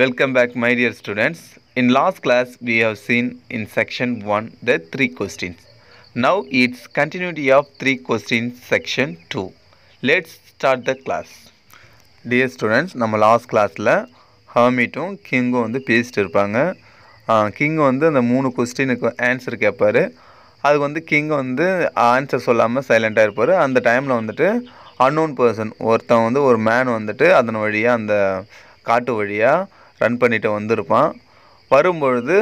Welcome back my dear students. In last class we have seen in section 1 the 3 questions. Now it's continuity of 3 questions section 2. Let's start the class. Dear students நம்ம last கிளாஸில் ஹர்மீட்டும் கிங்கும் வந்து பேசிட்டு இருப்பாங்க king வந்து அந்த மூணு கொஸ்டினுக்கு ஆன்சர் கேட்பார் அது வந்து கிங் வந்து ஆன்சர் சொல்லாமல் சைலண்ட்டாக இருப்பார் அந்த டைமில் வந்துட்டு அன்னோன் பர்சன் ஒருத்தன் வந்து ஒரு மேன் வந்துட்டு அதன் வழியாக அந்த காட்டு வழியாக ரன் பண்ணிட்டு வந்திருப்பான் வரும்பொழுது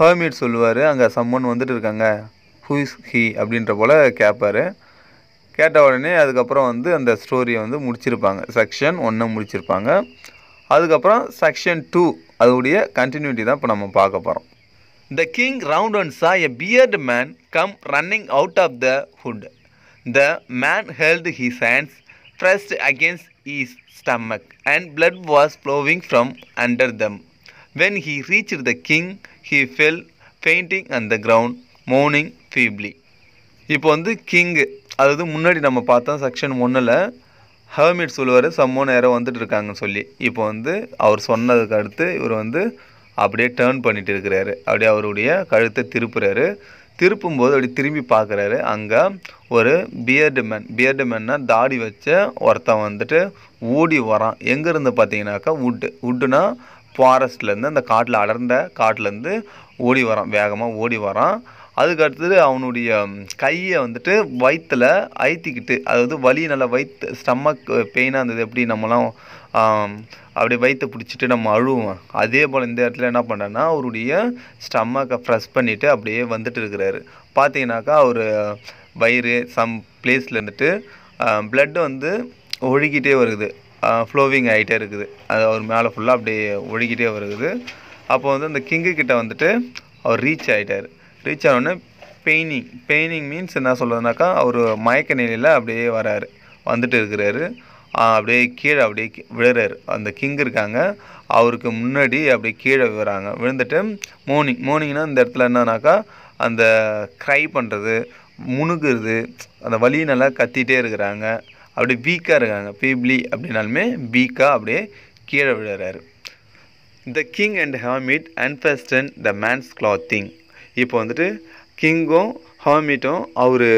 ஹர்மிட் சொல்லுவார் அங்கே சம்மன் வந்துட்டு இருக்காங்க ஹூஸ் ஹி அப்படின்ற போல் கேட்பார் கேட்ட உடனே அதுக்கப்புறம் வந்து அந்த ஸ்டோரியை வந்து முடிச்சிருப்பாங்க செக்ஷன் ஒன்றை முடிச்சிருப்பாங்க அதுக்கப்புறம் செக்ஷன் டூ அதோடைய கண்டினியூட்டி தான் இப்போ நம்ம பார்க்க போகிறோம் the king round and saw a bearded man come running out of the wood the man held his hands pressed against his stomach, and blood was flowing from under them. When he reached the king, he fell fainting on the ground, moaning feebly. இப்போ வந்து king அதாவது முன்னாடி நம்ம பார்த்தோம் section ஒன்றில் hermit சொல்லுவார் சம்மோன் நேரம் வந்துட்டு இருக்காங்கன்னு சொல்லி இப்போ வந்து அவர் சொன்னதுக்கு அடுத்து இவர் வந்து அப்படியே டேர்ன் பண்ணிட்டு இருக்கிறாரு அப்படியே அவருடைய கழுத்தை திருப்புறாரு திருப்பும்போது அப்படி திரும்பி பார்க்குறாரு அங்கே ஒரு பியர்டு மேன் பியர்டு மேன்னா தாடி வச்ச ஒருத்தன் வந்துட்டு ஓடி வரான் எங்கேருந்து பார்த்தீங்கன்னாக்கா உட்டு உட்டுனா ஃபாரஸ்ட்லேருந்து அந்த காட்டில் அடர்ந்த காட்டிலேருந்து ஓடி வரான் வேகமாக ஓடி வரான் அதுக்கு அடுத்தது அவனுடைய கையை வந்துட்டு வயிற்றில் ஐத்திக்கிட்டு அதாவது வலி நல்லா வயிற்று ஸ்டம்மக் பெயினாக இருந்தது எப்படி நம்மலாம் அப்படியே வயிற்று பிடிச்சிட்டு நம்ம அழுவோம் அதே போல் இந்த இடத்துல என்ன பண்ணுறேன்னா அவருடைய ஸ்டம்மக்கை ஃப்ரெஷ் பண்ணிவிட்டு அப்படியே வந்துட்டு இருக்கிறாரு பார்த்தீங்கனாக்கா அவர் வயிறு சம் பிளேஸில் இருந்துட்டு பிளட்டு வந்து ஒழுகிட்டே வருது ஃப்ளோவிங் ஆகிட்டே இருக்குது அது அவர் மேலே ஃபுல்லாக அப்படியே ஒழுகிட்டே வருது அப்போ வந்து அந்த கிங்கு கிட்டே வந்துட்டு அவர் ரீச் ஆகிட்டார் ரீச் ஆனோடனே பெயினிங் பெயினிங் மீன்ஸ் என்ன சொல்கிறதுனாக்கா அவர் மயக்க நிலையில் அப்படியே வராரு வந்துட்டு இருக்கிறாரு அப்படியே கீழே அப்படியே விழுறாரு அந்த கிங் இருக்காங்க அவருக்கு முன்னாடி அப்படியே கீழே விழுறாங்க விழுந்துட்டு மோர்னிங் மோர்னிங்னா இந்த இடத்துல என்னன்னாக்கா அந்த க்ரை பண்ணுறது முணுகுறது அந்த வலி நல்லா கத்திகிட்டே இருக்கிறாங்க அப்படியே வீக்காக இருக்காங்க பீப்ளி அப்படின்னாலுமே வீக்காக அப்படியே கீழே விழுறாரு the king and hermit and fasten the man's clothing இப்போ வந்துட்டு கிங்கும் ஹாமிட்டும் அவர்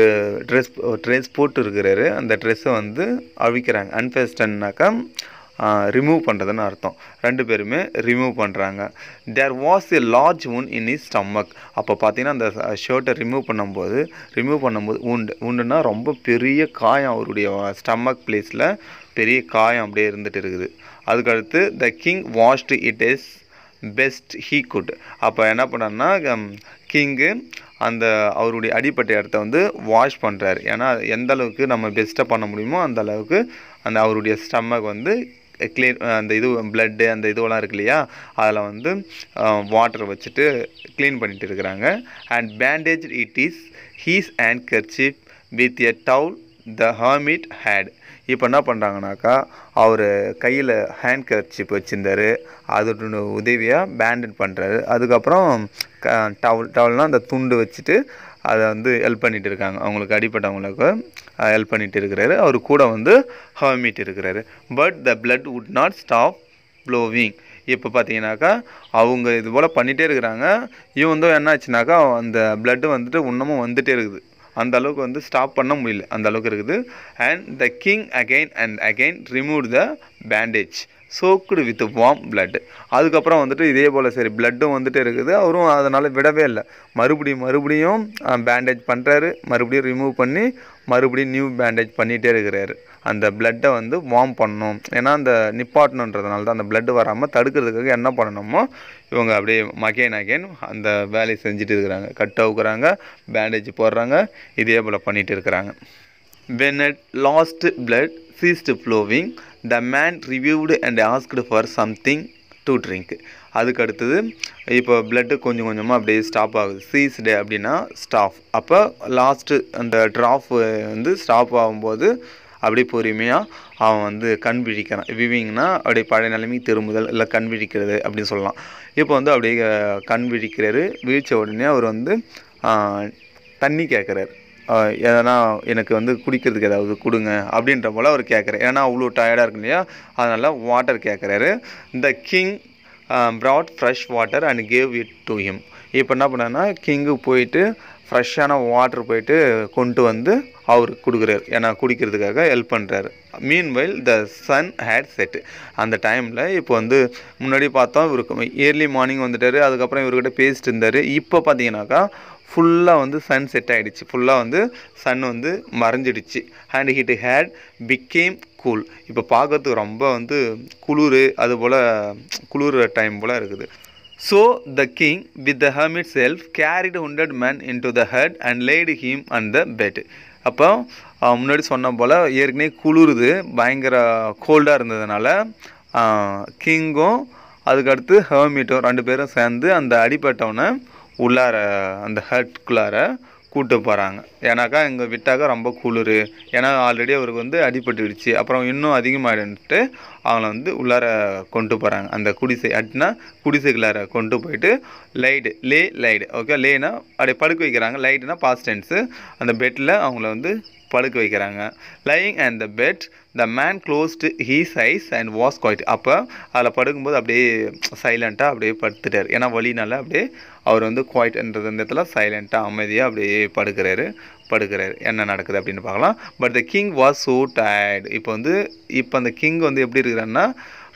ட்ரெஸ் ட்ரெஸ் போட்டு இருக்கிறாரு அந்த ட்ரெஸ்ஸை வந்து அழிக்கிறாங்க அன்ஃபெஸ்டன்னாக்கா ரிமூவ் பண்ணுறதுன்னு அர்த்தம் ரெண்டு பேருமே ரிமூவ் பண்ணுறாங்க தேர் வாஸ் ஏ லார்ஜ் உன் இன் இஸ் ஸ்டமக் அப்போ பார்த்தீங்கன்னா அந்த ஷர்ட்டை ரிமூவ் பண்ணும்போது ரிமூவ் பண்ணும்போது உண்டு உண்டுன்னா ரொம்ப பெரிய காயம் அவருடைய ஸ்டமக் பிளேஸில் பெரிய காயம் அப்படியே இருந்துகிட்டு இருக்குது அதுக்கடுத்து the king washed it is best he could அப்போ என்ன பண்ணோன்னா கிங்கு அந்த அவருடைய அடிப்பட்ட இடத்த வந்து வாஷ் பண்ணுறாரு ஏன்னா எந்த அளவுக்கு நம்ம பெஸ்ட்டாக பண்ண முடியுமோ அந்த அளவுக்கு அந்த அவருடைய ஸ்டம்மக் வந்து க்ளீன் அந்த இது பிளட்டு அந்த இதுவெல்லாம் இருக்கு இல்லையா அதில் வந்து வாட்டர் வச்சுட்டு க்ளீன் பண்ணிகிட்டு இருக்கிறாங்க and bandage it is his and kerchief with a towel the hermit had இப்போ என்ன பண்ணுறாங்கனாக்கா அவர் கையில் ஹேண்ட் கர்ச்சிப் வச்சுருந்தார் அதோட உதவியாக பேண்டட் பண்ணுறாரு அதுக்கப்புறம் க டவல் டவல்னால் அந்த துண்டு வச்சுட்டு அதை வந்து ஹெல்ப் பண்ணிகிட்டு இருக்காங்க அவங்களுக்கு அடிப்பட்டவங்களுக்கு ஹெல்ப் பண்ணிகிட்டு இருக்கிறாரு அவர் கூட வந்து ஹாமிட் இருக்கிறாரு but the blood would not stop flowing இப்போ பார்த்தீங்கன்னாக்கா அவங்க இது போல் பண்ணிகிட்டே இருக்கிறாங்க இவன் வந்து என்ன ஆச்சுனாக்கா அந்த பிளட்டு வந்துட்டு இன்னமும் வந்துகிட்டே இருக்குது அந்த அளவுக்கு வந்து ஸ்டாப் பண்ண முடியல அந்த அளவுக்கு இருக்குது and the king again and again remove the bandage soaked with warm blood அதுக்கப்புறம் வந்துட்டு இதே போல் சரி பிளட்டும் வந்துட்டு இருக்குது அவரும் அதனால் விடவே இல்லை மறுபடியும் மறுபடியும் பேண்டேஜ் பண்ணுறாரு மறுபடியும் ரிமூவ் பண்ணி மறுபடியும் நியூ பேண்டேஜ் பண்ணிகிட்டே இருக்கிறாரு அந்த பிளட்டை வந்து வார்ம் பண்ணணும் ஏன்னா அந்த நிப்பாட்டணுன்றதுனால தான் அந்த பிளட் வராமல் தடுக்கிறதுக்காக என்ன பண்ணணுமோ இவங்க அப்படியே மகேன் அகேன் அந்த வேலையை செஞ்சுட்டு இருக்கிறாங்க கட் அவுக்குறாங்க பேண்டேஜ் போடுறாங்க இதே போல் பண்ணிகிட்டு இருக்கிறாங்க when at last blood ceased flowing the man revived and asked for something to drink அதுக்கு அடுத்தது இப்போ பிளட்டு கொஞ்சம் கொஞ்சமாக அப்படியே ஸ்டாப் ஆகுது டே அப்படின்னா ஸ்டாஃப் அப்போ லாஸ்ட்டு அந்த ட்ராஃப் வந்து ஸ்டாப் ஆகும்போது அப்படியே பொறுமையாக அவன் வந்து கண் விழிக்கிறான் விவிங்னா அப்படியே பழைய நிலைமைக்கு திரும்புதல் இல்லை கண் விழிக்கிறது அப்படின்னு சொல்லலாம் இப்போ வந்து அப்படியே கண் விழிக்கிறாரு வீழ்ச்ச உடனே அவர் வந்து தண்ணி கேட்குறாரு எதனா எனக்கு வந்து குடிக்கிறதுக்கு ஏதாவது கொடுங்க அப்படின்ற போல் அவர் கேட்குறாரு ஏன்னா அவ்வளோ டயர்டாக இருக்கு இல்லையா அதனால் வாட்டர் கேட்குறாரு இந்த king brought fresh water and gave it to him இப்போ என்ன பண்ணான்னா கிங்கு போயிட்டு ஃப்ரெஷ்ஷான வாட்ரு போயிட்டு கொண்டு வந்து அவர் கொடுக்குறாரு ஏன்னா குடிக்கிறதுக்காக ஹெல்ப் பண்ணுறாரு meanwhile the sun had set அந்த டைமில் இப்போ வந்து முன்னாடி பார்த்தோம் இவருக்கு இயர்லி மார்னிங் வந்துட்டார் அதுக்கப்புறம் இவர்கிட்ட பேசிட்டு இருந்தார் இப்போ பார்த்தீங்கன்னாக்கா ஃபுல்லாக வந்து சன் செட் ஆகிடுச்சு ஃபுல்லாக வந்து சன் வந்து மறைஞ்சிடுச்சு and it had become cool இப்போ பார்க்கறதுக்கு ரொம்ப வந்து குளிர் அதுபோல் குளிர் டைம் போல் இருக்குது So the king, with the hermit's help, carried hundred men into the hut and laid him on the bed. அப்போ முன்னாடி சொன்ன போல் ஏற்கனவே குளிருது பயங்கர கோல்டாக இருந்ததுனால கிங்கும் அதுக்கடுத்து ஹர்மிட்டும் ரெண்டு பேரும் சேர்ந்து அந்த அடிப்பட்டவனை உள்ளார அந்த ஹட்குள்ளார கூப்பிட்டு போகிறாங்க ஏன்னாக்கா இங்கே விட்டாக்கா ரொம்ப குளிர் ஏன்னா ஆல்ரெடி அவருக்கு வந்து அடிபட்டுடுச்சு அப்புறம் இன்னும் அதிகமாகிடுன்ட்டு அவங்கள வந்து உள்ளார கொண்டு போகிறாங்க அந்த குடிசை அட்னா குடிசைக்குள்ளார கொண்டு போயிட்டு லைடு லே லைடு ஓகே லேனா அப்படியே படுக்க வைக்கிறாங்க லைடுனா பாஸ்டென்ஸு அந்த பெட்டில் அவங்கள வந்து படுக்க வைக்கிறாங்க lying and the bed the man closed his eyes and was quiet அப்போ அதில் படுக்கும்போது அப்படியே சைலண்ட்டாக அப்படியே படுத்துட்டார் ஏன்னா வழினால அப்படியே அவர் வந்து குவாய்ட்ன்றது அந்த இடத்துல சைலண்ட்டாக அமைதியாக அப்படியே படுக்கிறாரு படுக்கிறார் என்ன நடக்குது அப்படின்னு பார்க்கலாம் but the king was so tired இப்போ வந்து இப்போ அந்த கிங் வந்து எப்படி இருக்கிறாருன்னா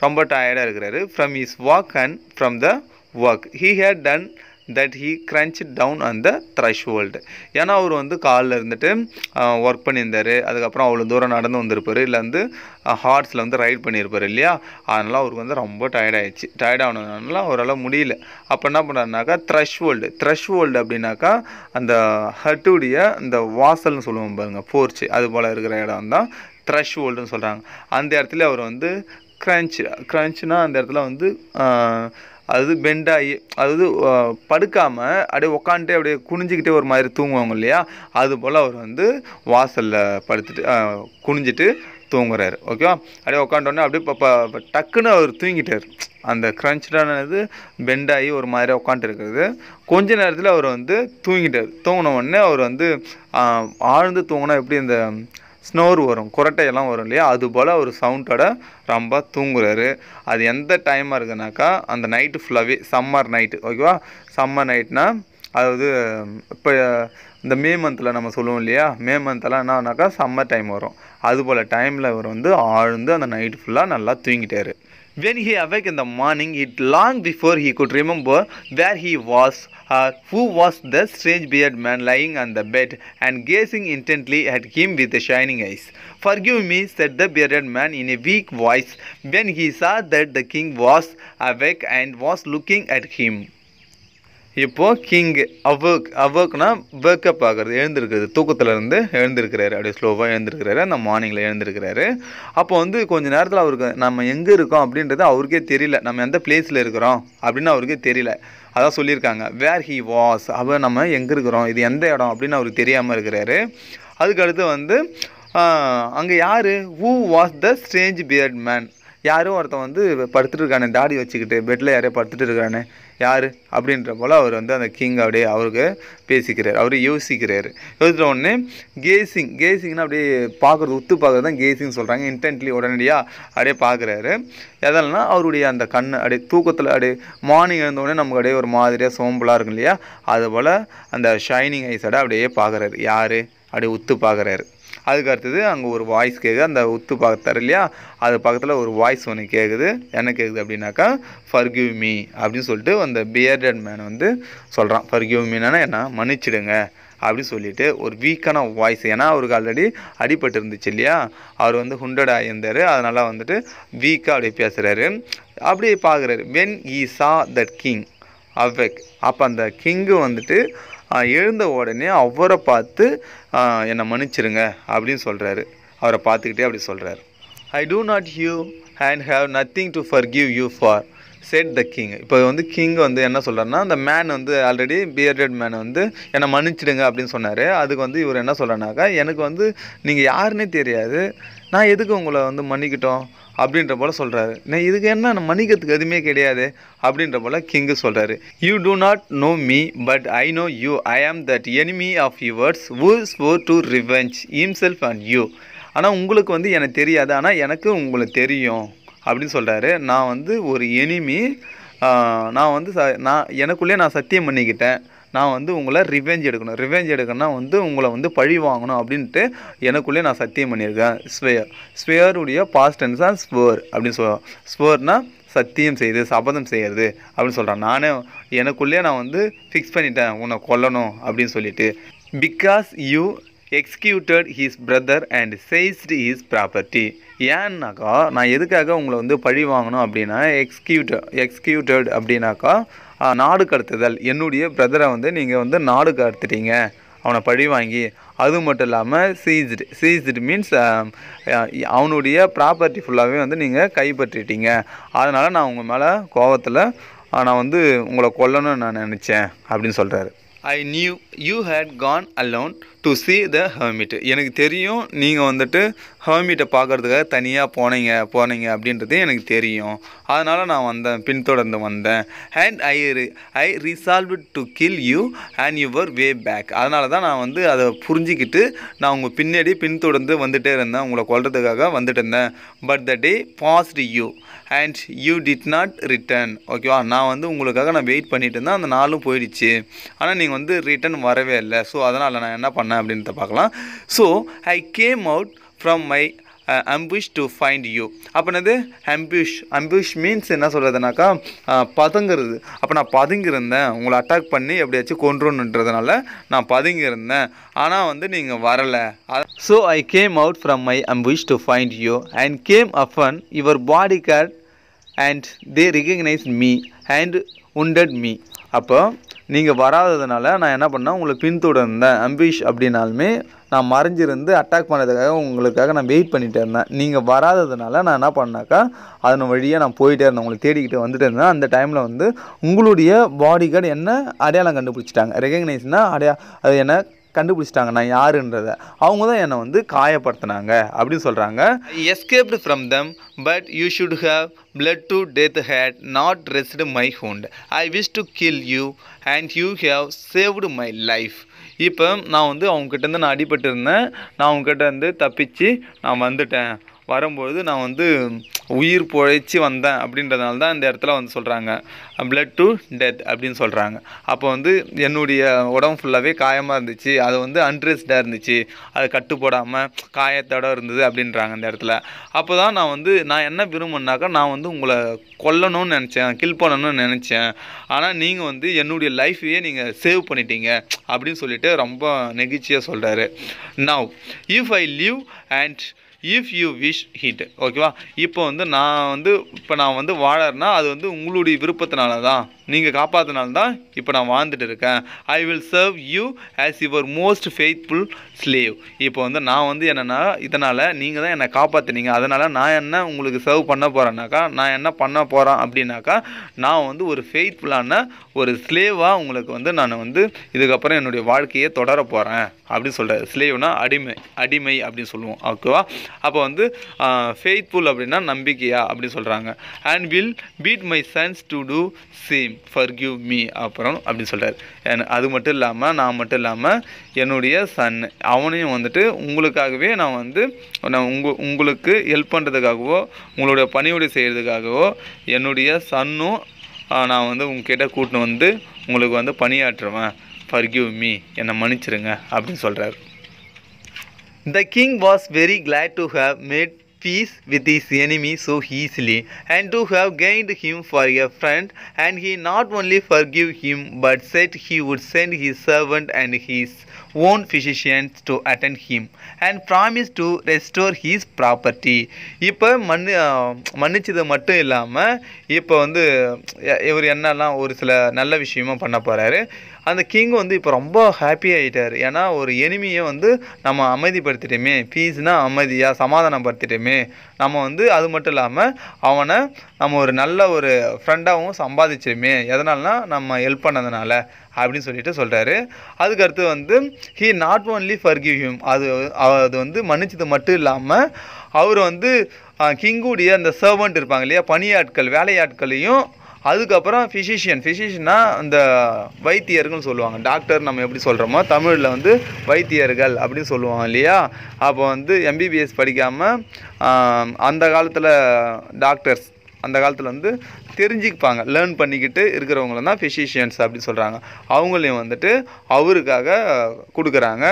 ரொம்ப டயர்டாக இருக்கிறாரு from his walk and from the work he had done that he crouched down on the threshold ஏன்னா அவர் வந்து காலில் இருந்துட்டு ஒர்க் பண்ணியிருந்தார் அதுக்கப்புறம் அவ்வளோ தூரம் நடந்து வந்திருப்பார் இல்லை வந்து ஹார்ஸில் வந்து ரைட் பண்ணியிருப்பார் இல்லையா அதனால் அவருக்கு வந்து ரொம்ப டயர்டாயிடுச்சு டயர்ட் ஆனதுனால அவரால் முடியல அப்போ என்ன பண்ணுறாருனாக்கா த்ரெஷ்ஹோல்டு த்ரெஷ்ஹோல்டு அப்படின்னாக்கா அந்த ஹட்டுடைய அந்த வாசல்னு சொல்லுவோம் பாருங்கள் போர்ச்சு அது போல் இருக்கிற இடம் தான் த்ரெஷ் ஹோல்டுன்னு சொல்கிறாங்க அந்த இடத்துல அவர் வந்து க்ரன்ச் க்ரன்ச்னால் அந்த இடத்துல வந்து அது பெண்டாகி அதாவது படுக்காமல் அப்படியே உக்காந்துட்டே அப்படியே குனிஞ்சிக்கிட்டே ஒரு மாதிரி தூங்குவாங்க இல்லையா அது போல் அவர் வந்து வாசலில் படுத்துட்டு குனிஞ்சிட்டு தூங்குறாரு ஓகேவா அப்படியே உட்காண்டோடனே அப்படியே இப்போ டக்குன்னு அவர் தூங்கிட்டார் அந்த க்ரன்ச்டான பெண்டாகி ஒரு மாதிரி உட்காந்துருக்குறது கொஞ்ச நேரத்தில் அவர் வந்து தூங்கிட்டார் தூங்கின உடனே அவர் வந்து ஆழ்ந்து தூங்கினா எப்படி இந்த ஸ்னோர் வரும் குரட்டையெல்லாம் வரும் இல்லையா அது போல் அவர் சவுண்டோட ரொம்ப தூங்குறாரு அது எந்த டைமாக இருக்குனாக்கா அந்த நைட்டு ஃபுல்லாகவே சம்மர் நைட்டு ஓகேவா சம்மர் நைட்னா அதாவது இப்போ இந்த மே மந்தில் நம்ம சொல்லுவோம் இல்லையா மே மந்தெல்லாம் என்னன்னாக்கா சம்மர் டைம் வரும் அதுபோல் டைமில் இவர் வந்து ஆழ்ந்து அந்த நைட்டு ஃபுல்லாக நல்லா தூங்கிட்டார் When he awoke in the morning, it long before he could remember where he was or uh, who was the strange bearded man lying on the bed and gazing intently at him with shining eyes. Forgive me, said the bearded man in a weak voice when he saw that the king was awake and was looking at him. இப்போது king awoke அவர்க்னா wake up ஆகிறது எழுந்திருக்கிறது தூக்கத்துலேருந்து எழுந்திருக்கிறாரு அப்படியே ஸ்லோவாக எழுந்திருக்கிறாரு அந்த மார்னிங்கில் எழுந்திருக்கிறாரு அப்போ வந்து கொஞ்சம் நேரத்தில் அவருக்கு நம்ம எங்கே இருக்கோம் அப்படின்றது அவருக்கே தெரியல நம்ம எந்த பிளேஸில் இருக்கிறோம் அப்படின்னு அவருக்கே தெரியல அதான் சொல்லியிருக்காங்க வேர் ஹி வாஸ் அவர் நம்ம எங்கே இருக்கிறோம் இது எந்த இடம் அப்படின்னு அவருக்கு தெரியாமல் இருக்கிறாரு அதுக்கடுத்து வந்து அங்கே யார் who was the strange bearded man யாரும் ஒருத்தன் வந்து படுத்துட்டு இருக்கானே தாடி வச்சுக்கிட்டு பெட்டில் யாரையும் படுத்துட்டு இருக்கானே யார் அப்படின்ற போல் அவர் வந்து அந்த கிங் அப்படியே அவருக்கு பேசிக்கிறார் அவர் யோசிக்கிறார் யோசித்த உடனே கேசிங் கேசிங்னா அப்படியே பார்க்குறது உத்து பார்க்குறது தான் கேசிங் சொல்கிறாங்க இன்டென்ட்லி உடனடியாக அப்படியே பார்க்குறாரு எதனா அவருடைய அந்த கண் அப்படியே தூக்கத்தில் அப்படியே மார்னிங் இருந்தோடனே நமக்கு அப்படியே ஒரு மாதிரியாக சோம்பலாக இருக்கும் இல்லையா அதுபோல் அந்த ஷைனிங் ஐஸோட அப்படியே பார்க்குறாரு யார் அப்படியே உத்து பார்க்குறாரு அதுக்கு அடுத்தது அங்கே ஒரு வாய்ஸ் கேட்குது அந்த உத்து பார்த்தார் இல்லையா அது பக்கத்தில் ஒரு வாய்ஸ் ஒன்று கேட்குது என்ன கேட்குது அப்படின்னாக்கா ஃபர்கியூ மீ அப்படின்னு சொல்லிட்டு அந்த பியர்டட் மேனை வந்து சொல்கிறான் ஃபர்கியூ மீனா என்ன மன்னிச்சிடுங்க அப்படின்னு சொல்லிட்டு ஒரு வீக்கான வாய்ஸ் ஏன்னா அவருக்கு ஆல்ரெடி அடிபட்டு இருந்துச்சு இல்லையா அவர் வந்து ஹுண்டட் ஆகியிருந்தார் அதனால் வந்துட்டு வீக்காக அப்படியே பேசுகிறாரு அப்படியே பார்க்குறாரு when E saw that king அவெக் அப்போ அந்த கிங்கு வந்துட்டு எழுந்த உடனே அவரை பார்த்து என்னை மன்னிச்சிருங்க அப்படின்னு சொல்கிறாரு அவரை பார்த்துக்கிட்டே அப்படி சொல்கிறார் I do not you and have nothing to forgive you for said the king இப்போ வந்து கிங் வந்து என்ன சொல்கிறாருன்னா அந்த மேன் வந்து ஆல்ரெடி பியர்டட் மேன் வந்து என்னை மன்னிச்சிடுங்க அப்படின்னு சொன்னார் அதுக்கு வந்து இவர் என்ன சொல்கிறனாக்கா எனக்கு வந்து நீங்கள் யாருன்னே தெரியாது நான் எதுக்கு உங்களை வந்து மன்னிக்கிட்டோம் அப்படின்ற போல் சொல்கிறாரு நான் இதுக்கு என்ன மன்னிக்கிறதுக்கு எதுவுமே கிடையாது அப்படின்ற போல் கிங்கு சொல்கிறாரு you do not know me but I know you I am that enemy of yours who swore to revenge self and you ஆனால் உங்களுக்கு வந்து எனக்கு தெரியாது ஆனால் எனக்கு உங்களுக்கு தெரியும் அப்படின்னு சொல்கிறாரு நான் வந்து ஒரு எனிமி நான் வந்து ச நான் எனக்குள்ளே நான் சத்தியம் பண்ணிக்கிட்டேன் நான் வந்து உங்களை ரிவெஞ்ச் எடுக்கணும் ரிவெஞ்ச் எடுக்கணும்னா வந்து உங்களை வந்து பழி வாங்கணும் அப்படின்ட்டு எனக்குள்ளே நான் சத்தியம் பண்ணியிருக்கேன் ஸ்வேர் ஸ்வேருடைய பாஸ்ட் டென்ஸ் தான் ஸ்வேர் அப்படின்னு சொல்லுவோம் ஸ்வேர்னா சத்தியம் செய்யுது சபதம் செய்கிறது அப்படின்னு சொல்கிறேன் நானே எனக்குள்ளே நான் வந்து ஃபிக்ஸ் பண்ணிட்டேன் உன்னை கொல்லணும் அப்படின்னு சொல்லிட்டு because you executed his brother and seized his property ஏன்னாக்கா நான் எதுக்காக உங்களை வந்து பழி வாங்கணும் அப்படின்னா எக்ஸிக்யூட்ட எக்ஸிக்யூட்டட் அப்படின்னாக்கா நாடு கடத்துதல் என்னுடைய பிரதரை வந்து நீங்கள் வந்து நாடு கடத்துட்டீங்க அவனை பழி வாங்கி அது மட்டும் இல்லாமல் சீஸ்டு சீஸ்டு மீன்ஸ் அவனுடைய ப்ராப்பர்ட்டி ஃபுல்லாகவே வந்து நீங்கள் கைப்பற்றிட்டீங்க அதனால் நான் உங்கள் மேலே கோவத்தில் நான் வந்து உங்களை கொல்லணும்னு நான் நினச்சேன் அப்படின்னு சொல்கிறாரு I knew you had gone alone to see the hermit எனக்கு தெரியும் நீங்கள் வந்துட்டு ஹர்மிட்டை பார்க்குறதுக்காக தனியாக போனீங்க போனீங்க அப்படின்றது எனக்கு தெரியும் அதனால் நான் வந்தேன் பின்தொடர்ந்து வந்தேன் and I I resolve to kill you and your way back அதனால தான் நான் வந்து அதை புரிஞ்சிக்கிட்டு நான் உங்கள் பின்னாடி பின்தொடர்ந்து வந்துகிட்டே இருந்தேன் உங்களை கொல்றதுக்காக வந்துட்டு இருந்தேன் but the day passed you and you did not return ஓகேவா நான் வந்து உங்களுக்காக நான் வெயிட் பண்ணிட்டு இருந்தேன் அந்த நாளும் போயிடுச்சு ஆனால் நீங்கள் வந்து ரிட்டர்ன் வரவே இல்லை ஸோ அதனால் நான் என்ன பண்ணேன் என்ன அப்படின்றத பார்க்கலாம் so I came out from my ambush to find you அப்போ என்னது அம்பிஷ் அம்பிஷ் மீன்ஸ் என்ன சொல்கிறதுனாக்கா பதுங்கிறது அப்போ நான் பதுங்கியிருந்தேன் உங்களை அட்டாக் பண்ணி எப்படியாச்சும் கொன்றுன்றதுனால நான் பதுங்கியிருந்தேன் ஆனால் வந்து நீங்கள் வரலை so I came out from my ambush to find you and came upon your bodyguard and they recognise me and wounded me அப்போ நீங்கள் வராததுனால நான் என்ன பண்ணேன் உங்களை பின்தொடர்ந்தேன் அம்பிஷ் அப்படின்னாலுமே நான் மறைஞ்சிருந்து அட்டாக் பண்ணதுக்காக உங்களுக்காக நான் வெயிட் பண்ணிகிட்டே இருந்தேன் நீங்கள் வராததுனால நான் என்ன பண்ணாக்கா அதன் வழியாக நான் போயிட்டே இருந்தேன் உங்களை தேடிக்கிட்டு வந்துட்டே இருந்தேன் அந்த டைமில் வந்து உங்களுடைய பாடி கார்டு என்ன அடையாளம் கண்டுபிடிச்சிட்டாங்க ரெகக்னைஸ்னால் அடையா அது என்ன கண்டுபிடிச்சிட்டாங்க நான் யாருன்றதை அவங்க தான் என்னை வந்து காயப்படுத்தினாங்க அப்படின்னு சொல்கிறாங்க escaped from them but you should have blood to death had not dressed my wound I wish to kill you and you have saved my life இப்போ நான் வந்து அவங்ககிட்ட நான் அடிபட்டு இருந்தேன் நான் அவங்ககிட்ட இருந்து தப்பிச்சு நான் வந்துட்டேன் வரும்பொழுது நான் வந்து உயிர் பொழைச்சி வந்தேன் அப்படின்றதுனால தான் இந்த இடத்துல வந்து சொல்கிறாங்க பிளட் டு டெத் அப்படின்னு சொல்கிறாங்க அப்போ வந்து என்னுடைய உடம்பு ஃபுல்லாகவே காயமாக இருந்துச்சு அது வந்து அன்ட்ரெஸ்டாக இருந்துச்சு அது கட்டு போடாமல் காயத்தோட இருந்தது அப்படின்றாங்க இந்த இடத்துல அப்போ தான் நான் வந்து நான் என்ன விரும்புனாக்கா நான் வந்து உங்களை கொல்லணும்னு நினச்சேன் கில் பண்ணணும்னு நினச்சேன் ஆனால் நீங்கள் வந்து என்னுடைய லைஃப்பையே நீங்கள் சேவ் பண்ணிட்டீங்க அப்படின்னு சொல்லிட்டு ரொம்ப நெகிழ்ச்சியாக சொல்கிறாரு now if I live and if you wish it ஓகேவா இப்போ வந்து நான் வந்து இப்போ நான் வந்து வாழறேன்னா அது வந்து உங்களுடைய விருப்பத்தினால தான் நீங்கள் காப்பாற்றினால தான் இப்போ நான் வாழ்ந்துட்டு இருக்கேன் I will serve you as your most faithful slave இப்போ வந்து நான் வந்து என்னென்னா இதனால் நீங்கள் தான் என்னை காப்பாற்றினீங்க அதனால் நான் என்ன உங்களுக்கு சர்வ் பண்ண போகிறேன்னாக்கா நான் என்ன பண்ண போகிறேன் அப்படின்னாக்கா நான் வந்து ஒரு ஃபெய்த்ஃபுல்லான ஒரு ஸ்லேவாக உங்களுக்கு வந்து நான் வந்து இதுக்கப்புறம் என்னுடைய வாழ்க்கையை தொடர போகிறேன் அப்படின்னு சொல்கிறேன் ஸ்லேவ்னால் அடிமை அடிமை அப்படின்னு சொல்லுவோம் ஓகேவா அப்போ வந்து ஃபேத்ஃபுல் அப்படின்னா நம்பிக்கையா அப்படின்னு சொல்கிறாங்க and will bid my sons to do same forgive me அப்புறம் அப்படின்னு சொல்கிறார் அது மட்டும் இல்லாமல் நான் மட்டும் இல்லாமல் என்னுடைய சன் அவனையும் வந்துட்டு உங்களுக்காகவே நான் வந்து நான் உங்க உங்களுக்கு ஹெல்ப் பண்ணுறதுக்காகவோ உங்களுடைய பணியோடு செய்கிறதுக்காகவோ என்னுடைய சன்னும் நான் வந்து உங்ககிட்ட கூட்டின்னு வந்து உங்களுக்கு வந்து பணியாற்றுவேன் ஃபர்கிவ் மீ என்னை மன்னிச்சிருங்க அப்படின்னு சொல்கிறாரு The king was very glad to have made peace with his enemy so easily and to have gained him for a friend and he not only forgave him but said he would send his servant and his own physicians to attend him and promised to restore his property இப்போ மன்னு மன்னிச்சது மட்டும் இல்லாமல் இப்போ வந்து இவர் என்னெல்லாம் ஒரு சில நல்ல விஷயமும் பண்ண போகிறாரு அந்த கிங் வந்து இப்போ ரொம்ப ஹாப்பி ஆகிட்டார் ஏன்னா ஒரு எனிமியை வந்து நம்ம அமைதிப்படுத்திட்டோமே பீஸ்னால் அமைதியாக சமாதானப்படுத்திட்டோமே நம்ம வந்து அது மட்டும் இல்லாமல் அவனை நம்ம ஒரு நல்ல ஒரு ஃப்ரெண்டாகவும் சம்பாதிச்சிருமே எதனால்னா நம்ம ஹெல்ப் பண்ணதுனால அப்படின்னு சொல்லிட்டு சொல்கிறாரு அதுக்கடுத்து வந்து he not only give him அது அது வந்து மன்னிச்சது மட்டும் இல்லாமல் அவர் வந்து கிங்குடைய அந்த சர்வெண்ட் இருப்பாங்க இல்லையா பணியாட்கள் வேலையாட்களையும் அதுக்கப்புறம் ஃபிசிஷியன் ஃபிசிஷியன்னா அந்த வைத்தியர்கள்னு சொல்லுவாங்க டாக்டர் நம்ம எப்படி சொல்கிறோமோ தமிழில் வந்து வைத்தியர்கள் அப்படின்னு சொல்லுவாங்க இல்லையா அப்போ வந்து எம்பிபிஎஸ் படிக்காமல் அந்த காலத்தில் டாக்டர்ஸ் அந்த காலத்தில் வந்து தெரிஞ்சுக்குப்பாங்க லேர்ன் பண்ணிக்கிட்டு இருக்கிறவங்கள தான் ஃபிசிஷியன்ஸ் அப்படின்னு சொல்கிறாங்க அவங்களையும் வந்துட்டு அவருக்காக கொடுக்குறாங்க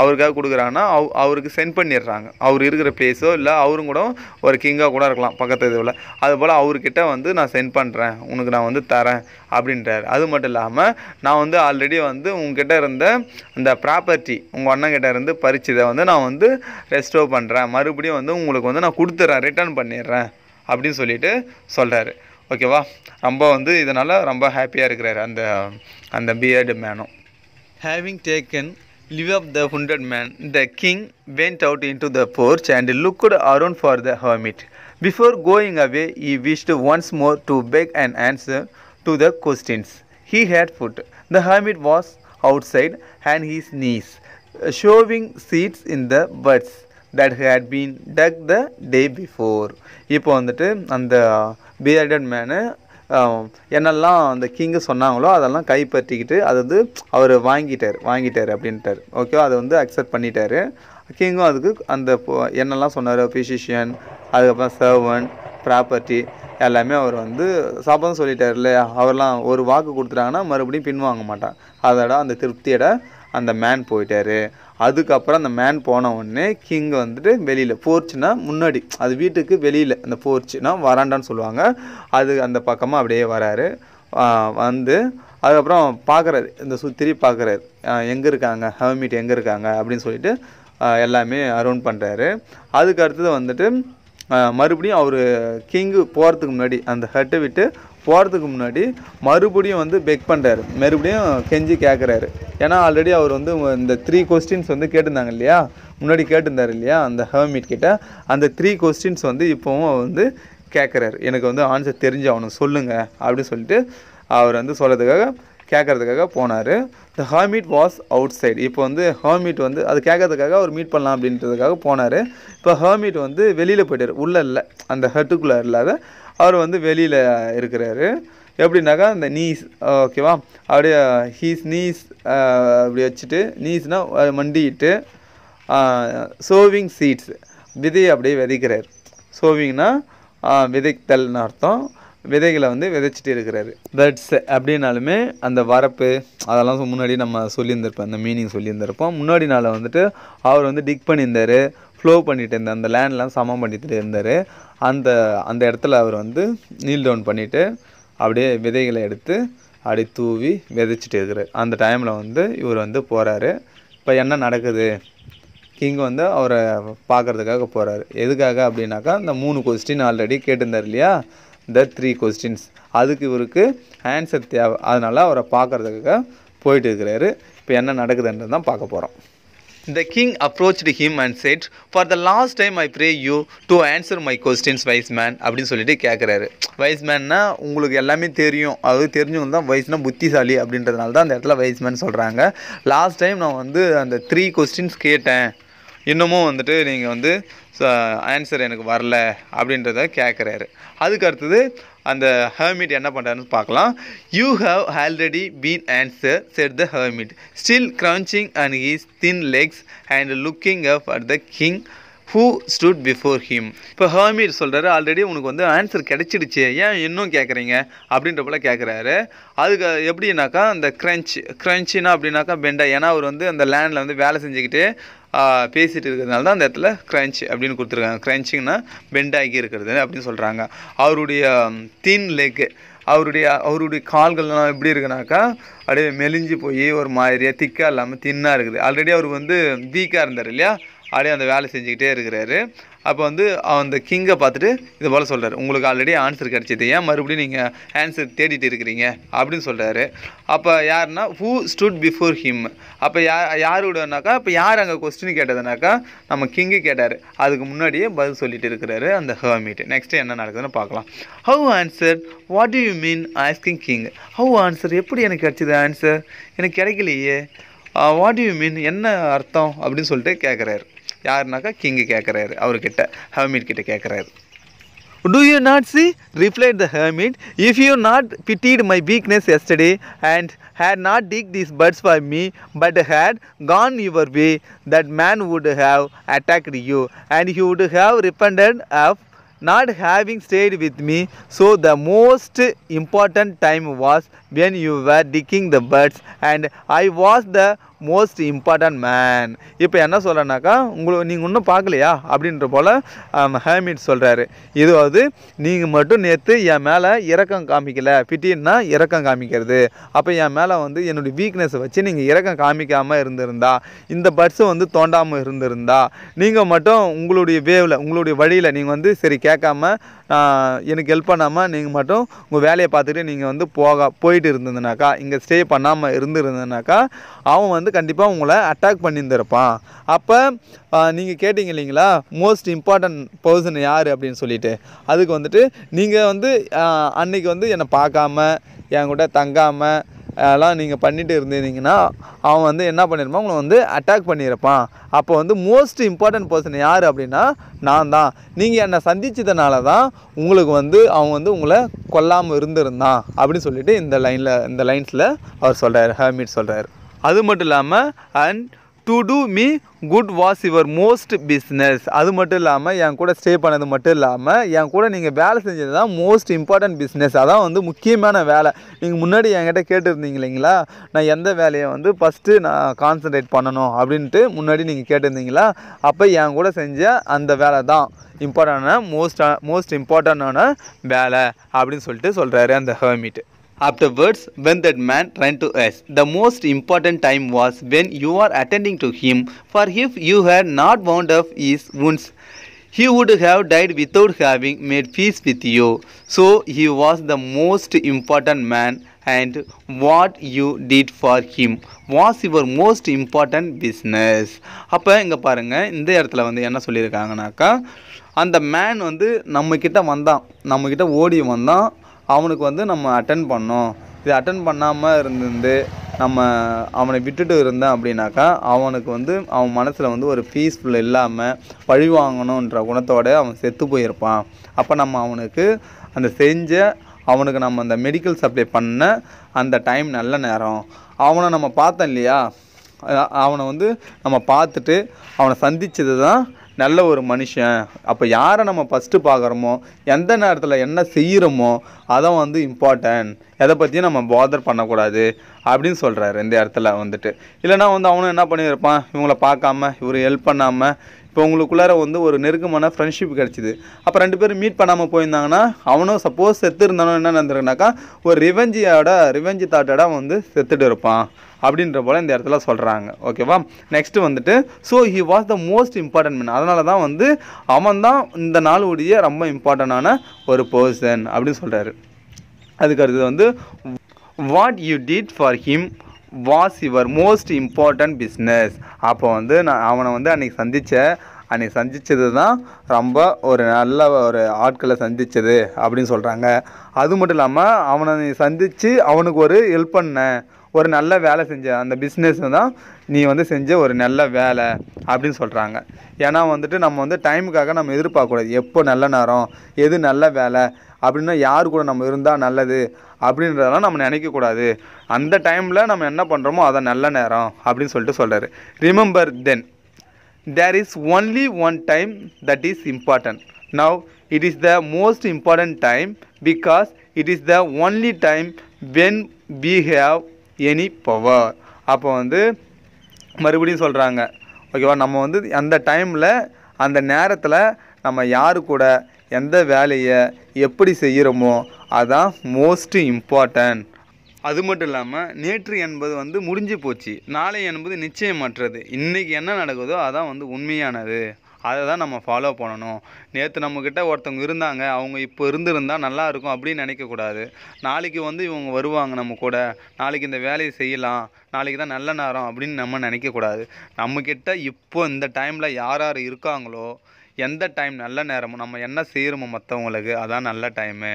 அவருக்காக கொடுக்குறாங்கன்னா அவ் அவருக்கு சென்ட் பண்ணிடுறாங்க அவர் இருக்கிற பிளேஸோ இல்லை அவரும் கூட ஒரு கிங்காக கூட இருக்கலாம் பக்கத்து இதுவில் அதுபோல் அவர்கிட்ட வந்து நான் சென்ட் பண்ணுறேன் உனக்கு நான் வந்து தரேன் அப்படின்றார் அது மட்டும் இல்லாமல் நான் வந்து ஆல்ரெடி வந்து உங்ககிட்ட இருந்த அந்த ப்ராப்பர்ட்டி உங்கள் அண்ணங்கிட்ட இருந்து பறிச்சதை வந்து நான் வந்து ரெஸ்டோர் பண்ணுறேன் மறுபடியும் வந்து உங்களுக்கு வந்து நான் கொடுத்துட்றேன் ரிட்டர்ன் பண்ணிடுறேன் அப்படின்னு சொல்லிட்டு சொல்கிறாரு ஓகேவா ரொம்ப வந்து இதனால் ரொம்ப ஹாப்பியாக இருக்கிறார் அந்த அந்த பியர்டு மேனும் having taken leave of the hundred man the king went out into the porch and looked around for the hermit before going away he wished once more to beg and answer to the questions he had put the hermit was outside and his knees sowing seeds in the beds that had been dug the day before இப்போ வந்துட்டு அந்த பீரியடட் menu என்னெல்லாம் அந்த king சொன்னாங்களோ அதெல்லாம் கைப்பற்றிக்கிட்டு அது வந்து அவர் வாங்கிட்டார் வாங்கிட்டார் அப்படின்ட்டார் ஓகே அதை வந்து அக்செப்ட் பண்ணிட்டார் கிங்கும் அதுக்கு அந்த என்னெல்லாம் சொன்னார் ஃபிசிஷியன் அதுக்கப்புறம் சர்வன் ப்ராப்பர்ட்டி எல்லாமே அவர் வந்து சாப்பிடும் சொல்லிட்டார் இல்லையா அவர்லாம் ஒரு வாக்கு கொடுத்துட்டாங்கன்னா மறுபடியும் பின்வாங்க மாட்டான் அதோட அந்த திருப்தியோட அந்த மேன் போயிட்டார் அதுக்கப்புறம் அந்த மேன் போன உடனே கிங் வந்துட்டு வெளியில் போர்ச்சுனா முன்னாடி அது வீட்டுக்கு வெளியில் அந்த போர்ச்சுனா வராண்டான்னு சொல்லுவாங்க அது அந்த பக்கமாக அப்படியே வராரு வந்து அதுக்கப்புறம் பார்க்குறாரு இந்த சுத்திரி பார்க்குறாரு எங்கே இருக்காங்க ஹவமீட் எங்கே இருக்காங்க அப்படின்னு சொல்லிட்டு எல்லாமே அரௌண்ட் பண்ணுறாரு அதுக்கு அடுத்தது வந்துட்டு மறுபடியும் அவர் கிங்கு போகிறதுக்கு முன்னாடி அந்த ஹட்டை விட்டு போகிறதுக்கு முன்னாடி மறுபடியும் வந்து பெக் பண்ணுறாரு மறுபடியும் கெஞ்சி கேட்குறாரு ஏன்னா ஆல்ரெடி அவர் வந்து இந்த த்ரீ கொஸ்டின்ஸ் வந்து கேட்டிருந்தாங்க இல்லையா முன்னாடி கேட்டிருந்தார் இல்லையா அந்த ஹர்மிட் கிட்ட அந்த த்ரீ கொஸ்டின்ஸ் வந்து இப்போவும் வந்து கேட்குறாரு எனக்கு வந்து ஆன்சர் தெரிஞ்சாகணும் சொல்லுங்கள் அப்படின்னு சொல்லிட்டு அவர் வந்து சொல்கிறதுக்காக கேட்குறதுக்காக போனார் the hermit was outside இப்போ வந்து ஹர்மீட் வந்து அது கேட்கறதுக்காக அவர் மீட் பண்ணலாம் அப்படின்றதுக்காக போனார் இப்போ ஹர்மீட் வந்து வெளியில் போயிட்டார் உள்ளே இல்லை அந்த ஹட்டுக்குள்ளே இல்லாத அவர் வந்து வெளியில் இருக்கிறாரு எப்படின்னாக்கா இந்த நீஸ் ஓகேவா அப்படியே ஹீஸ் நீஸ் அப்படி வச்சுட்டு நீஸ்னால் மண்டிட்டு சோவிங் சீட்ஸ் விதையை அப்படியே விதைக்கிறார் சோவிங்னா விதைத்தல்னு அர்த்தம் விதைகளை வந்து விதைச்சிட்டு இருக்கிறாரு பேர்ட்ஸ் அப்படின்னாலுமே அந்த வரப்பு அதெல்லாம் முன்னாடி நம்ம சொல்லியிருந்திருப்போம் அந்த மீனிங் சொல்லியிருந்திருப்போம் முன்னாடி நாள் வந்துட்டு அவர் வந்து டிக் பண்ணியிருந்தார் ஃப்ளோ பண்ணிகிட்டு இருந்தார் அந்த லேண்ட்லாம் சமம் பண்ணிட்டு இருந்தார் அந்த அந்த இடத்துல அவர் வந்து நீல் டவுன் பண்ணிவிட்டு அப்படியே விதைகளை எடுத்து அப்படி தூவி விதைச்சிட்டு இருக்கிறார் அந்த டைமில் வந்து இவர் வந்து போகிறாரு இப்போ என்ன நடக்குது கிங் வந்து அவரை பார்க்குறதுக்காக போகிறாரு எதுக்காக அப்படின்னாக்கா இந்த மூணு கொஸ்டின் ஆல்ரெடி கேட்டிருந்தார் இல்லையா த த்ரீ கொஸ்டின்ஸ் அதுக்கு இவருக்கு ஆன்சர் தேவை அதனால் அவரை பார்க்குறதுக்காக போயிட்டு இருக்கிறாரு இப்போ என்ன நடக்குதுன்றது தான் பார்க்க போகிறோம் The king approached him and said, For the last time I pray you to answer my questions, wise man. அப்படின்னு சொல்லிட்டு கேட்குறாரு வைஸ் மேன்னா உங்களுக்கு எல்லாமே தெரியும் அது தெரிஞ்சவங்க தான் வைஸ்னால் புத்திசாலி அப்படின்றதுனால தான் அந்த இடத்துல வைஸ் மேன் சொல்கிறாங்க லாஸ்ட் டைம் நான் வந்து அந்த த்ரீ கொஸ்டின்ஸ் கேட்டேன் இன்னமும் வந்துட்டு நீங்கள் வந்து ஆன்சர் எனக்கு வரல அப்படின்றத கேட்குறாரு அதுக்கு அடுத்தது அந்த ஹர்மிட் என்ன பண்ணுறாருன்னு பார்க்கலாம் you have already been answered the hermit still crouching and his thin legs and looking up at the king who stood before him இப்போ ஹர்மீர் சொல்கிறாரு ஆல்ரெடி உனக்கு வந்து ஆன்சர் கிடச்சிடுச்சு ஏன் இன்னும் கேட்குறீங்க அப்படின்ற போல் கேட்குறாரு அதுக்கு எப்படின்னாக்கா அந்த க்ரன்ச் க்ரன்ச்சின்னா அப்படின்னாக்கா பெண்டா ஏன்னா அவர் வந்து அந்த லேண்டில் வந்து வேலை செஞ்சுக்கிட்டு பேசிகிட்டு இருக்கிறதுனால தான் அந்த இடத்துல கிரன்ச் அப்படின்னு கொடுத்துருக்காங்க க்ரன்ச்சிங்னா பெண்டாகி இருக்கிறது அப்படின்னு சொல்கிறாங்க அவருடைய தீன் லெக்கு அவருடைய அவருடைய கால்கள்லாம் எப்படி இருக்குனாக்கா அப்படியே மெலிஞ்சு போய் ஒரு மாதிரியாக திக்காக இல்லாமல் தின்னாக இருக்குது ஆல்ரெடி அவர் வந்து வீக்காக இருந்தார் இல்லையா அப்படியே அந்த வேலை செஞ்சுக்கிட்டே இருக்கிறாரு அப்போ வந்து அந்த கிங்கை பார்த்துட்டு இது போல் சொல்கிறார் உங்களுக்கு ஆல்ரெடி ஆன்சர் கிடச்சிது ஏன் மறுபடியும் நீங்கள் ஆன்சர் தேடிட்டு இருக்கிறீங்க அப்படின்னு சொல்கிறாரு அப்போ யாருன்னா ஹூ ஸ்டுட் பிஃபோர் ஹிம் அப்போ யார் யாரோடனாக்கா இப்போ யார் அங்கே கொஸ்டின் கேட்டதுனாக்கா நம்ம கிங்கு கேட்டார் அதுக்கு முன்னாடியே பதில் சொல்லிட்டு இருக்கிறாரு அந்த ஹர்மீட் நெக்ஸ்ட்டு என்ன நடக்குதுன்னு பார்க்கலாம் how answer what do you mean asking king how answer எப்படி எனக்கு கிடச்சிது ஆன்சர் எனக்கு கிடைக்கலையே வாட் யூ மீன் என்ன அர்த்தம் அப்படின்னு சொல்லிட்டு கேட்குறாரு யாருனாக்கா கிங்கு கேட்குறாரு அவர்கிட்ட ஹர்மிட் கிட்ட கேட்குறாரு Do you not see? replied the hermit. If you not pitied my weakness yesterday and had not digged these birds for me, but had gone your way, that man would have attacked you, and he would have repented of not having stayed with me. So the most important time was when you were digging the birds, and I was the most important man இப்போ என்ன சொல்கிறனாக்கா உங்களை நீங்கள் இன்னும் பார்க்கலையா அப்படின்ற போல் ஹேமிட் சொல்கிறாரு இதுவாவது நீங்கள் மட்டும் நேற்று என் மேலே இறக்கம் காமிக்கலை பிட்டின்னா இறக்கம் காமிக்கிறது அப்போ என் மேலே வந்து என்னுடைய வீக்னஸை வச்சு நீங்கள் இறக்கம் காமிக்காமல் இருந்திருந்தா இந்த பட்ஸு வந்து தோண்டாமல் இருந்திருந்தா நீங்கள் மட்டும் உங்களுடைய வேவில் உங்களுடைய வழியில் நீங்கள் வந்து சரி கேட்காம எனக்கு ஹெல்ப் பண்ணாமல் நீங்கள் மட்டும் உங்கள் வேலையை பார்த்துட்டு நீங்கள் வந்து போக போயிட்டு இருந்ததுனாக்கா இங்கே ஸ்டே பண்ணாமல் இருந்துருந்ததுனாக்கா அவன் வந்து கண்டிப்பாக உங்களை அட்டாக் பண்ணியிருந்திருப்பான் அப்போ நீங்கள் கேட்டிங்க இல்லைங்களா மோஸ்ட் இம்பார்ட்டன்ட் பர்சன் யார் அப்படின்னு சொல்லிட்டு அதுக்கு வந்துட்டு நீங்கள் வந்து அன்னைக்கு வந்து என்னை பார்க்காம என் கூட தங்காமல் எல்லாம் நீங்கள் பண்ணிட்டு இருந்திருந்தீங்கன்னா அவன் வந்து என்ன பண்ணியிருப்பான் உங்களை வந்து அட்டாக் பண்ணியிருப்பான் அப்போ வந்து மோஸ்ட் இம்பார்ட்டன்ட் பர்சன் யார் அப்படின்னா நான் தான் நீங்கள் என்னை சந்தித்ததுனால தான் உங்களுக்கு வந்து அவன் வந்து உங்களை கொல்லாமல் இருந்திருந்தான் அப்படின்னு சொல்லிட்டு இந்த லைனில் இந்த லைன்ஸில் அவர் சொல்கிறார் ஹர்மிட் சொல்கிறார் அது மட்டும் இல்லாமல் and to do me good was your most business அது மட்டும் இல்லாமல் என் கூட ஸ்டே பண்ணது மட்டும் இல்லாமல் என் கூட நீங்கள் வேலை செஞ்சது தான் மோஸ்ட் இம்பார்ட்டன்ட் பிஸ்னஸ் அதான் வந்து முக்கியமான வேலை நீங்கள் முன்னாடி என்கிட்ட கேட்டிருந்தீங்க இல்லைங்களா நான் எந்த வேலையை வந்து ஃபஸ்ட்டு நான் கான்சன்ட்ரேட் பண்ணணும் அப்படின்ட்டு முன்னாடி நீங்கள் கேட்டிருந்தீங்களா அப்போ என் கூட செஞ்ச அந்த வேலை தான் இம்பார்ட்டண்டான மோஸ்ட் மோஸ்ட் இம்பார்ட்டண்டான வேலை அப்படின்னு சொல்லிட்டு சொல்கிறாரு அந்த hermit Afterwards, when that man ran to us, the most important time was when you are attending to him, for if you had not wound up his wounds, he would have died without having made peace with you. So he was the most important man, and what you did for him was your most important business அப்போ இங்கே பாருங்கள் இந்த இடத்துல வந்து என்ன சொல்லியிருக்காங்கனாக்கா அந்த man வந்து நம்மக்கிட்ட வந்தான் நம்மக்கிட்ட ஓடி வந்தான் அவனுக்கு வந்து நம்ம அட்டன் பண்ணோம் இது அட்டன் பண்ணாமல் இருந்திருந்து நம்ம அவனை விட்டுட்டு இருந்தேன் அப்படின்னாக்கா அவனுக்கு வந்து அவன் மனசில் வந்து ஒரு ஃபீஸ்ஃபுல் இல்லாமல் பழி வாங்கணுன்ற குணத்தோடு அவன் செத்து போயிருப்பான் அப்போ நம்ம அவனுக்கு அந்த செஞ்ச அவனுக்கு நம்ம அந்த மெடிக்கல் சப்ளை பண்ண அந்த டைம் நல்ல நேரம் அவனை நம்ம பார்த்தோம் இல்லையா அவனை வந்து நம்ம பார்த்துட்டு அவனை சந்தித்தது தான் நல்ல ஒரு மனுஷன் அப்போ யாரை நம்ம ஃபஸ்ட்டு பார்க்குறோமோ எந்த நேரத்தில் என்ன செய்கிறோமோ அதை வந்து இம்பார்ட்டன்ட் எதை பற்றியும் நம்ம பாதர் பண்ணக்கூடாது அப்படின்னு சொல்கிறாரு இந்த இடத்துல வந்துட்டு இல்லைனா வந்து அவனும் என்ன பண்ணியிருப்பான் இவங்கள பார்க்காம இவர் ஹெல்ப் பண்ணாமல் இப்போ உங்களுக்குள்ளார வந்து ஒரு நெருக்கமான ஃப்ரெண்ட்ஷிப் கிடச்சிது அப்போ ரெண்டு பேரும் மீட் பண்ணாமல் போயிருந்தாங்கன்னா அவனும் சப்போஸ் செத்து இருந்தானோ என்ன நடந்திருக்குனாக்கா ஒரு ரிவெஞ்சியோட ரிவெஞ்சி தாட்டோட வந்து செத்துட்டு இருப்பான் அப்படின்ற போல் இந்த இடத்துல சொல்கிறாங்க ஓகேவா நெக்ஸ்ட்டு வந்துட்டு so he was the most important man அதனால தான் வந்து அவன் தான் இந்த நாளுடைய ரொம்ப இம்பார்ட்டண்டான ஒரு பர்சன் அப்படின்னு சொல்கிறாரு அதுக்கு அடுத்தது வந்து what you did for him was your most important business அப்போ வந்து நான் அவனை வந்து அன்றைக்கி சந்தித்த அன்றைக்கி சந்தித்தது தான் ரொம்ப ஒரு நல்ல ஒரு ஆட்களை சந்தித்தது அப்படின்னு சொல்கிறாங்க அது மட்டும் இல்லாமல் அவனை நீ சந்தித்து அவனுக்கு ஒரு ஹெல்ப் பண்ண ஒரு நல்ல வேலை செஞ்ச அந்த பிஸ்னஸ் தான் நீ வந்து செஞ்ச ஒரு நல்ல வேலை அப்படின்னு சொல்கிறாங்க ஏன்னா வந்துட்டு நம்ம வந்து டைமுக்காக நம்ம எதிர்பார்க்கக்கூடாது எப்போ நல்ல நேரம் எது நல்ல வேலை அப்படின்னா யார் கூட நம்ம இருந்தால் நல்லது அப்படின்றதெல்லாம் நம்ம நினைக்கக்கூடாது அந்த டைமில் நம்ம என்ன பண்ணுறோமோ அதை நல்ல நேரம் அப்படின்னு சொல்லிட்டு சொல்கிறாரு remember then there is only one time that is important now it is the most important time because it is the only time when we have any power அப்போ வந்து மறுபடியும் சொல்கிறாங்க ஓகேவா நம்ம வந்து அந்த டைமில் அந்த நேரத்தில் நம்ம யாரு கூட எந்த வேலையை எப்படி செய்கிறோமோ அதான் மோஸ்ட் இம்பார்ட்டன்ட் அது மட்டும் இல்லாமல் நேற்று என்பது வந்து முடிஞ்சு போச்சு நாளை என்பது நிச்சயமற்றது இன்றைக்கி என்ன நடக்குதோ அதான் வந்து உண்மையானது அதை தான் நம்ம ஃபாலோ பண்ணணும் நேற்று நம்மக்கிட்ட ஒருத்தவங்க இருந்தாங்க அவங்க இப்போ இருந்திருந்தால் நல்லா இருக்கும் அப்படின்னு நினைக்கக்கூடாது நாளைக்கு வந்து இவங்க வருவாங்க நம்ம கூட நாளைக்கு இந்த வேலையை செய்யலாம் நாளைக்கு தான் நல்ல நேரம் அப்படின்னு நம்ம நினைக்கக்கூடாது நம்மக்கிட்ட இப்போ இந்த டைமில் யார் யார் இருக்காங்களோ எந்த டைம் நல்ல நேரமும் நம்ம என்ன செய்கிறோமோ மற்றவங்களுக்கு அதான் நல்ல டைமு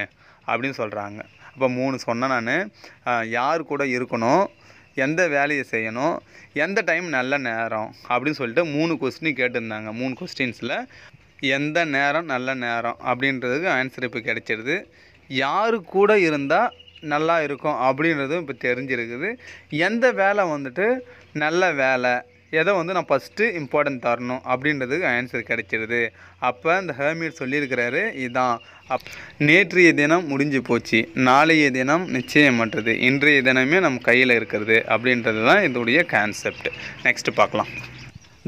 அப்படின்னு சொல்கிறாங்க அப்போ மூணு சொன்னேன் நான் யார் கூட இருக்கணும் எந்த வேலையை செய்யணும் எந்த டைம் நல்ல நேரம் அப்படின்னு சொல்லிட்டு மூணு கொஸ்டின் கேட்டிருந்தாங்க மூணு கொஸ்டின்ஸில் எந்த நேரம் நல்ல நேரம் அப்படின்றதுக்கு ஆன்சர் இப்போ கிடைச்சிடுது யார் கூட இருந்தால் நல்லா இருக்கும் அப்படின்றதும் இப்போ தெரிஞ்சிருக்குது எந்த வேலை வந்துட்டு நல்ல வேலை எதை வந்து நான் ஃபஸ்ட்டு இம்பார்ட்டன்ட் தரணும் அப்படின்றதுக்கு ஆன்சர் கிடைச்சிருது அப்போ இந்த ஹேமியர் சொல்லியிருக்கிறாரு இதுதான் அப் நேற்றைய தினம் முடிஞ்சு போச்சு நாளைய தினம் நிச்சயமற்றது இன்றைய தினமே நம்ம கையில் இருக்கிறது அப்படின்றது தான் இதோடைய கான்செப்ட் நெக்ஸ்ட் பார்க்கலாம்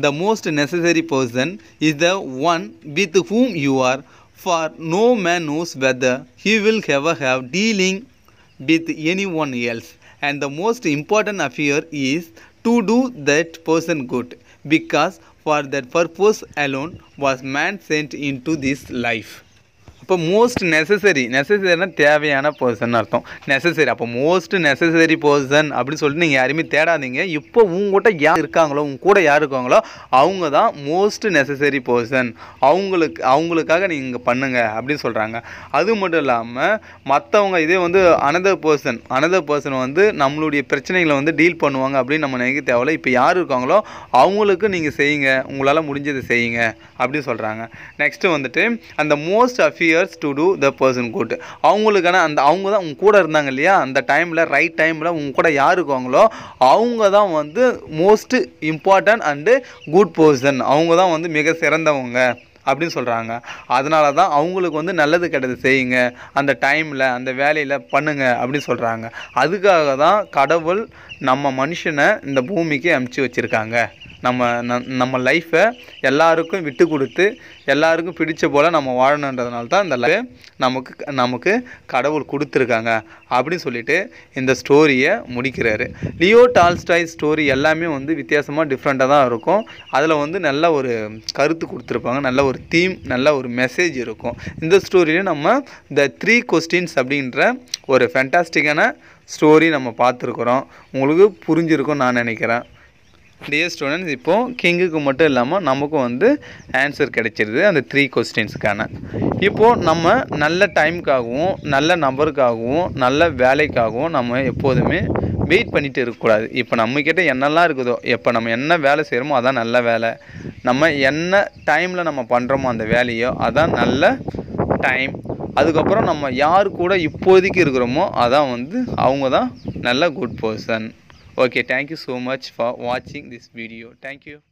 the most necessary person is the one with whom you are for no man knows whether he will a have dealing with any one else and the most important affair is to do that person good because for that purpose alone was man sent into this life. அப்போ most necessary நெசசரினா தேவையான person அர்த்தம் necessary அப்போ most necessary person அப்படின்னு சொல்லிட்டு நீங்கள் யாருமே தேடாதீங்க இப்போ உங்ககிட்ட யார் இருக்காங்களோ உங்க கூட யார் இருக்காங்களோ அவங்க தான் மோஸ்ட் நெசசரி பர்சன் அவங்களுக்கு அவங்களுக்காக நீங்கள் பண்ணுங்கள் அப்படின்னு சொல்கிறாங்க அது மட்டும் இல்லாமல் மற்றவங்க இதே வந்து அனதர் பர்சன் அனதர் பர்சன் வந்து நம்மளுடைய பிரச்சனைகளை வந்து டீல் பண்ணுவாங்க அப்படின்னு நம்ம நினைக்க தேவையில்லை இப்போ யார் இருக்காங்களோ அவங்களுக்கு நீங்கள் செய்யுங்க உங்களால் முடிஞ்சதை செய்யுங்க அப்படின்னு சொல்கிறாங்க நெக்ஸ்ட்டு வந்துட்டு அந்த most affair is to do the person good அவங்களுக்கான அந்த அவங்க தான் உங்க கூட இருந்தாங்க இல்லையா அந்த டைமில் ரைட் டைமில் உங்க கூட யார் இருக்காங்களோ அவங்க தான் வந்து most important and good person அவங்க தான் வந்து மிக சிறந்தவங்க அப்படின்னு சொல்கிறாங்க அதனால தான் அவங்களுக்கு வந்து நல்லது கெட்டது செய்யுங்க அந்த டைமில் அந்த வேலையில் பண்ணுங்க அப்படின்னு சொல்கிறாங்க அதுக்காக தான் கடவுள் நம்ம மனுஷனை இந்த பூமிக்கு அமுச்சு வச்சுருக்காங்க நம்ம நம்ம லைஃப்பை எல்லாருக்கும் விட்டு கொடுத்து எல்லாருக்கும் பிடிச்ச போல் நம்ம வாழணுன்றதுனால தான் இந்த லைஃப் நமக்கு நமக்கு கடவுள் கொடுத்துருக்காங்க அப்படின்னு சொல்லிட்டு இந்த ஸ்டோரியை முடிக்கிறாரு லியோ டால்ஸ்டாய் ஸ்டோரி எல்லாமே வந்து வித்தியாசமாக டிஃப்ரெண்ட்டாக தான் இருக்கும் அதில் வந்து நல்ல ஒரு கருத்து கொடுத்துருப்பாங்க நல்ல ஒரு தீம் நல்ல ஒரு மெசேஜ் இருக்கும் இந்த ஸ்டோரியிலையும் நம்ம த த்ரீ கொஸ்டின்ஸ் அப்படின்ற ஒரு ஃபேண்டாஸ்டிக்கான ஸ்டோரி நம்ம பார்த்துருக்குறோம் உங்களுக்கு புரிஞ்சிருக்கும்னு நான் நினைக்கிறேன் டியர் ஸ்டூடெண்ட்ஸ் இப்போது கிங்குக்கு மட்டும் இல்லாமல் நமக்கும் வந்து ஆன்சர் கிடைச்சிருது அந்த த்ரீ கொஸ்டின்ஸுக்கான இப்போது நம்ம நல்ல டைமுக்காகவும் நல்ல நபருக்காகவும் நல்ல வேலைக்காகவும் நம்ம எப்போதுமே வெயிட் பண்ணிட்டு இருக்கக்கூடாது இப்போ நம்மக்கிட்ட என்னெல்லாம் இருக்குதோ இப்போ நம்ம என்ன வேலை செய்கிறோமோ அதான் நல்ல வேலை நம்ம என்ன டைமில் நம்ம பண்ணுறோமோ அந்த வேலையோ அதான் நல்ல டைம் அதுக்கப்புறம் நம்ம யார் கூட இப்போதைக்கு இருக்கிறோமோ அதான் வந்து அவங்க தான் நல்ல good person okay thank you so much for watching this video thank you